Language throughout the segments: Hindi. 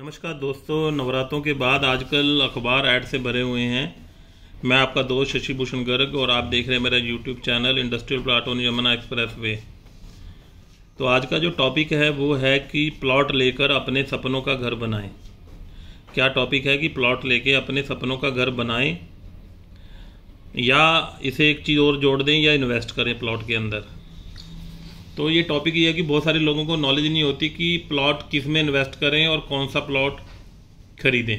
नमस्कार दोस्तों नवरात्रों के बाद आजकल अखबार ऐड से भरे हुए हैं मैं आपका दोस्त शशि भूषण गर्ग और आप देख रहे हैं मेरा YouTube channel industrial plot on Yamuna expressway तो आज का जो टॉपिक है वो है कि प्लॉट लेकर अपने सपनों का घर बनाएं क्या टॉपिक है कि प्लॉट लेके अपने सपनों का घर बनाएं या इसे एक चीज़ और जोड़ दें या इन्वेस्ट करें प्लॉट के अंदर तो ये टॉपिक ये है कि बहुत सारे लोगों को नॉलेज नहीं होती कि प्लॉट किस में इन्वेस्ट करें और कौन सा प्लॉट खरीदें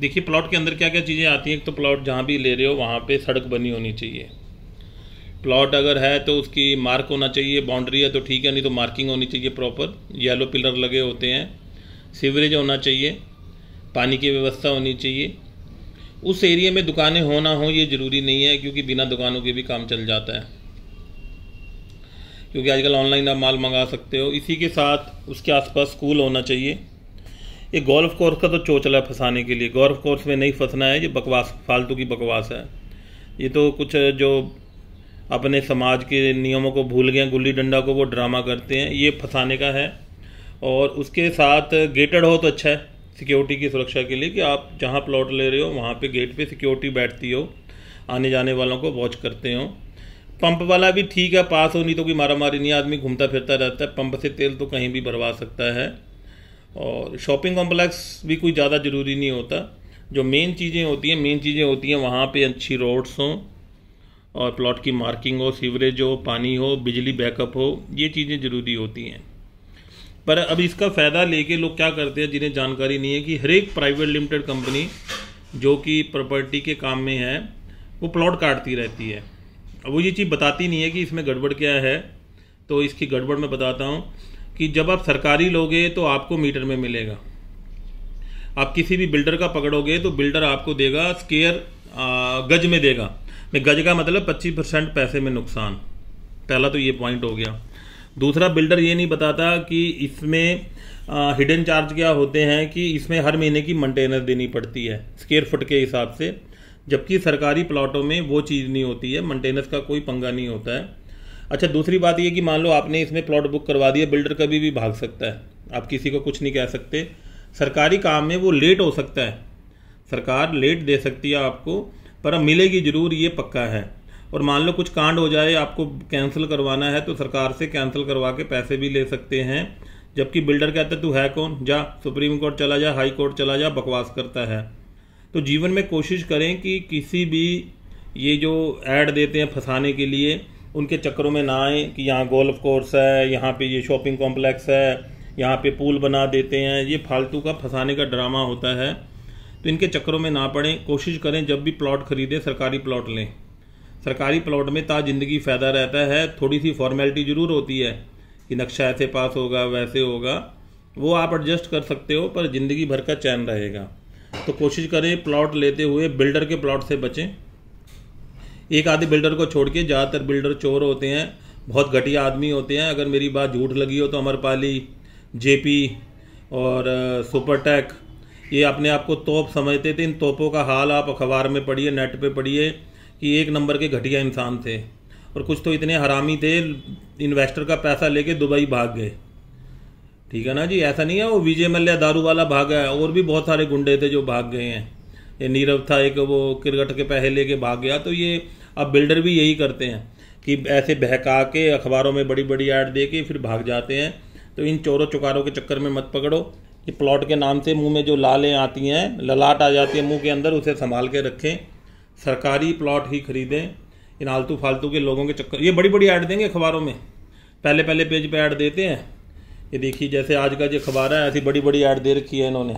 देखिए प्लॉट के अंदर क्या क्या चीज़ें आती हैं तो प्लॉट जहाँ भी ले रहे हो वहाँ पे सड़क बनी होनी चाहिए प्लॉट अगर है तो उसकी मार्क होना चाहिए बाउंड्री है तो ठीक है नहीं तो मार्किंग होनी चाहिए प्रॉपर येलो पिलर लगे होते हैं सीवरेज होना चाहिए पानी की व्यवस्था होनी चाहिए उस एरिया में दुकानें होना हो ये ज़रूरी नहीं है क्योंकि बिना दुकानों के भी काम चल जाता है क्योंकि आजकल ऑनलाइन आप माल मंगा सकते हो इसी के साथ उसके आसपास स्कूल होना चाहिए ये गोल्फ कोर्स का तो चोचला है फंसाने के लिए गोल्फ कोर्स में नहीं फंसना है ये बकवास फालतू की बकवास है ये तो कुछ जो अपने समाज के नियमों को भूल गए गुल्ली डंडा को वो ड्रामा करते हैं ये फंसाने का है और उसके साथ गेटेड हो तो अच्छा है सिक्योरिटी की सुरक्षा के लिए कि आप जहाँ प्लॉट ले रहे हो वहाँ पे गेट पे सिक्योरिटी बैठती हो आने जाने वालों को वॉच करते हो पंप वाला भी ठीक है पास हो नहीं तो कोई मारा मारी नहीं आदमी घूमता फिरता रहता है पंप से तेल तो कहीं भी भरवा सकता है और शॉपिंग कॉम्प्लेक्स भी कोई ज़्यादा ज़रूरी नहीं होता जो मेन चीज़ें होती हैं मेन चीज़ें होती हैं वहाँ पर अच्छी रोड्स हों और प्लॉट की मार्किंग हो सीवरेज हो पानी हो बिजली बैकअप हो ये चीज़ें ज़रूरी होती हैं पर अब इसका फ़ायदा लेके लोग क्या करते हैं जिन्हें जानकारी नहीं है कि हर एक प्राइवेट लिमिटेड कंपनी जो कि प्रॉपर्टी के काम में है वो प्लॉट काटती रहती है अब वो ये चीज़ बताती नहीं है कि इसमें गड़बड़ क्या है तो इसकी गड़बड़ मैं बताता हूँ कि जब आप सरकारी लोगे तो आपको मीटर में मिलेगा आप किसी भी बिल्डर का पकड़ोगे तो बिल्डर आपको देगा स्केयर गज में देगा मैं गज का मतलब 25 परसेंट पैसे में नुकसान पहला तो ये पॉइंट हो गया दूसरा बिल्डर ये नहीं बताता कि इसमें हिडन चार्ज क्या होते हैं कि इसमें हर महीने की मेंटेनेंस देनी पड़ती है स्केयर फुट के हिसाब से जबकि सरकारी प्लॉटों में वो चीज़ नहीं होती है मेंटेनेंस का कोई पंगा नहीं होता है अच्छा दूसरी बात ये कि मान लो आपने इसमें प्लॉट बुक करवा दिया बिल्डर कभी भी भाग सकता है आप किसी को कुछ नहीं कह सकते सरकारी काम में वो लेट हो सकता है सरकार लेट दे सकती है आपको पर अब मिलेगी जरूर ये पक्का है और मान लो कुछ कांड हो जाए आपको कैंसिल करवाना है तो सरकार से कैंसिल करवा के पैसे भी ले सकते हैं जबकि बिल्डर कहता है तू है कौन जा सुप्रीम कोर्ट चला जा हाई कोर्ट चला जा बकवास करता है तो जीवन में कोशिश करें कि किसी भी ये जो ऐड देते हैं फंसाने के लिए उनके चक्करों में ना आए कि यहाँ गोल्फ कोर्स है यहाँ पे ये शॉपिंग कॉम्प्लेक्स है यहाँ पे पूल बना देते हैं ये फालतू का फंसाने का ड्रामा होता है तो इनके चक्करों में ना पड़ें कोशिश करें जब भी प्लॉट खरीदें सरकारी प्लॉट लें सरकारी प्लॉट में ता ज़िंदगी फ़ायदा रहता है थोड़ी सी फॉर्मेलिटी ज़रूर होती है कि नक्शा ऐसे पास होगा वैसे होगा वो आप एडजस्ट कर सकते हो पर ज़िंदगी भर का चैन रहेगा तो कोशिश करें प्लॉट लेते हुए बिल्डर के प्लॉट से बचें एक आधे बिल्डर को छोड़ के ज़्यादातर बिल्डर चोर होते हैं बहुत घटिया आदमी होते हैं अगर मेरी बात झूठ लगी हो तो अमरपाली जेपी और सुपरटेक ये अपने आप को तोप समझते थे इन तोपों का हाल आप अखबार में पढ़िए नेट पे पढ़िए कि एक नंबर के घटिया इंसान थे और कुछ तो इतने हरामी थे इन्वेस्टर का पैसा लेके दुबई भाग गए ठीक है ना जी ऐसा नहीं है वो विजय मल्या दारू वाला भागा गया और भी बहुत सारे गुंडे थे जो भाग गए हैं ये नीरव था एक वो क्रिकेट के पैसे लेके भाग गया तो ये अब बिल्डर भी यही करते हैं कि ऐसे बहका के अखबारों में बड़ी बड़ी ऐड दे के फिर भाग जाते हैं तो इन चोरों चुकारों के चक्कर में मत पकड़ो ये प्लॉट के नाम से मुंह में जो लालें आती हैं ललाट आ जाती है मुंह के अंदर उसे संभाल के रखें सरकारी प्लॉट ही खरीदें इन आलतू फालतू के लोगों के चक्कर ये बड़ी बड़ी ऐड देंगे अखबारों में पहले पहले पेज पर ऐड देते हैं ये देखिए जैसे आज का जो अखबार है ऐसी बड़ी बड़ी ऐड दे रखी है इन्होंने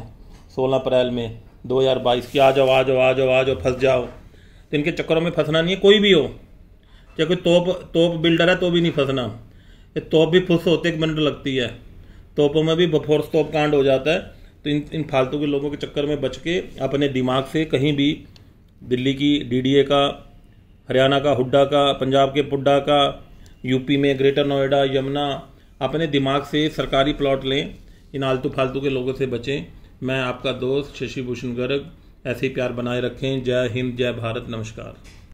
सोलह अप्रैल में 2022 की आ जाओ आ जाओ आ जाओ आ जाओ फंस जाओ तो इनके चक्करों में फंसना नहीं है कोई भी हो चाहे कोई तोप तोप बिल्डर है तो भी नहीं फंसना ये तोप भी फुस होते एक मिनट लगती है तोपों में भी बफोर्स तोप कांड हो जाता है तो इन इन फालतू के लोगों के चक्कर में बच के अपने दिमाग से कहीं भी दिल्ली की डीडीए का हरियाणा का हुड्डा का पंजाब के पुड्डा का यूपी में ग्रेटर नोएडा यमुना अपने दिमाग से सरकारी प्लॉट लें इन आलतू फालतू के लोगों से बचें मैं आपका दोस्त शशि भूषण गर्ग ऐसे प्यार बनाए रखें जय हिंद जय भारत नमस्कार